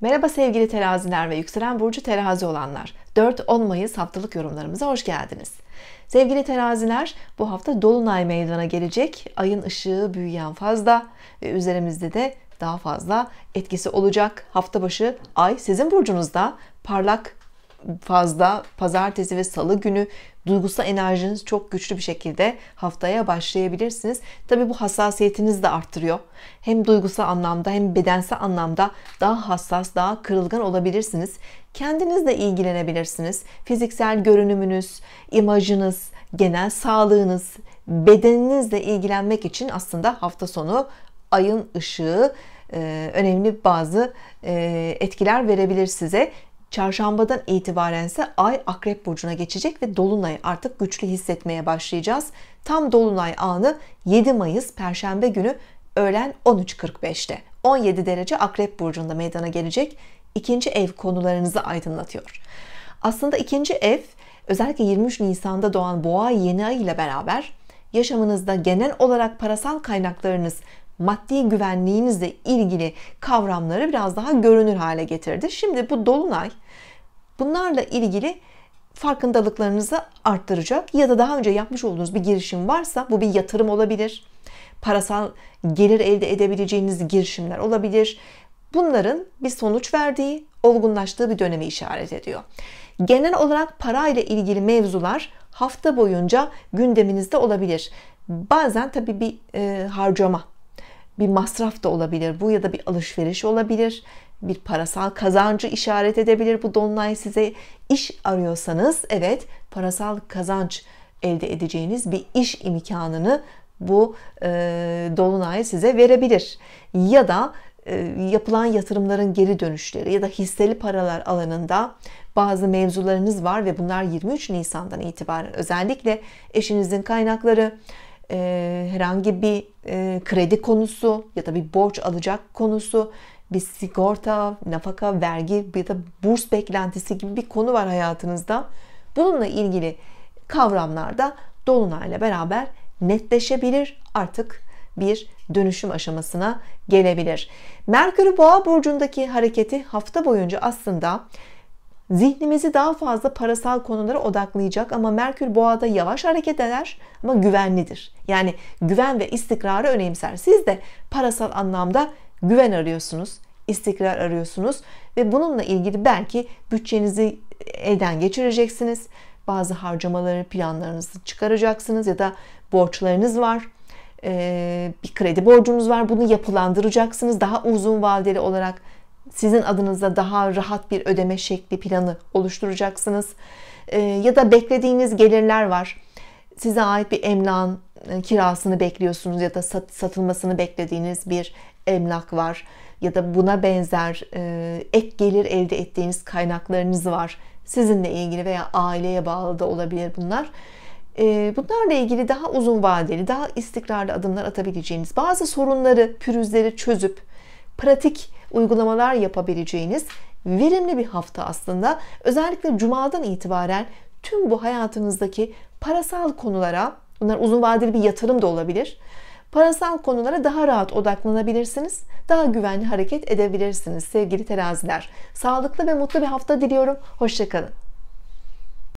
Merhaba sevgili teraziler ve yükselen burcu terazi olanlar. 4-10 Mayıs haftalık yorumlarımıza hoş geldiniz. Sevgili teraziler bu hafta Dolunay meydana gelecek. Ayın ışığı büyüyen fazla ve üzerimizde de daha fazla etkisi olacak. Hafta başı ay sizin burcunuzda parlak fazla pazartesi ve salı günü duygusal enerjiniz çok güçlü bir şekilde haftaya başlayabilirsiniz. Tabi bu hassasiyetiniz de arttırıyor. Hem duygusal anlamda hem bedensel anlamda daha hassas, daha kırılgan olabilirsiniz. Kendinizle ilgilenebilirsiniz. Fiziksel görünümünüz, imajınız, genel sağlığınız, bedeninizle ilgilenmek için aslında hafta sonu ayın ışığı önemli bazı etkiler verebilir size. Çarşambadan itibaren ise Ay Akrep Burcu'na geçecek ve dolunayı artık güçlü hissetmeye başlayacağız. Tam Dolunay anı 7 Mayıs Perşembe günü öğlen 13.45'te 17 derece Akrep Burcu'nda meydana gelecek. İkinci ev konularınızı aydınlatıyor. Aslında ikinci ev özellikle 23 Nisan'da doğan Boğa yeni ay ile beraber yaşamınızda genel olarak parasal kaynaklarınız maddi güvenliğinizle ilgili kavramları biraz daha görünür hale getirdi. Şimdi bu dolunay bunlarla ilgili farkındalıklarınızı arttıracak ya da daha önce yapmış olduğunuz bir girişim varsa bu bir yatırım olabilir. Parasal gelir elde edebileceğiniz girişimler olabilir. Bunların bir sonuç verdiği, olgunlaştığı bir dönemi işaret ediyor. Genel olarak para ile ilgili mevzular hafta boyunca gündeminizde olabilir. Bazen tabii bir e, harcama bir masraf da olabilir bu ya da bir alışveriş olabilir. Bir parasal kazancı işaret edebilir bu dolunay size. iş arıyorsanız evet parasal kazanç elde edeceğiniz bir iş imkanını bu e, dolunay size verebilir. Ya da e, yapılan yatırımların geri dönüşleri ya da hisseli paralar alanında bazı mevzularınız var ve bunlar 23 Nisan'dan itibaren özellikle eşinizin kaynakları, e, herhangi bir e, kredi konusu ya da bir borç alacak konusu, bir sigorta, nafaka, vergi ya da burs beklentisi gibi bir konu var hayatınızda. Bununla ilgili kavramlar da dolunayla beraber netleşebilir. Artık bir dönüşüm aşamasına gelebilir. Merkür Boğa burcundaki hareketi hafta boyunca aslında Zihnimizi daha fazla parasal konulara odaklayacak ama Merkür boğada yavaş hareket eder ama güvenlidir. Yani güven ve istikrarı önemser. Siz de parasal anlamda güven arıyorsunuz, istikrar arıyorsunuz ve bununla ilgili belki bütçenizi elden geçireceksiniz. Bazı harcamaları, planlarınızı çıkaracaksınız ya da borçlarınız var. Ee, bir kredi borcunuz var. Bunu yapılandıracaksınız. Daha uzun vadeli olarak sizin adınıza daha rahat bir ödeme şekli planı oluşturacaksınız. Ee, ya da beklediğiniz gelirler var. Size ait bir emlak e, kirasını bekliyorsunuz ya da satılmasını beklediğiniz bir emlak var ya da buna benzer e, ek gelir elde ettiğiniz kaynaklarınız var. Sizinle ilgili veya aileye bağlı da olabilir bunlar. E, bunlarla ilgili daha uzun vadeli, daha istikrarlı adımlar atabileceğiniz bazı sorunları, pürüzleri çözüp pratik uygulamalar yapabileceğiniz verimli bir hafta aslında. Özellikle cumadan itibaren tüm bu hayatınızdaki parasal konulara, bunlar uzun vadeli bir yatırım da olabilir. Parasal konulara daha rahat odaklanabilirsiniz. Daha güvenli hareket edebilirsiniz sevgili teraziler. Sağlıklı ve mutlu bir hafta diliyorum. Hoşçakalın.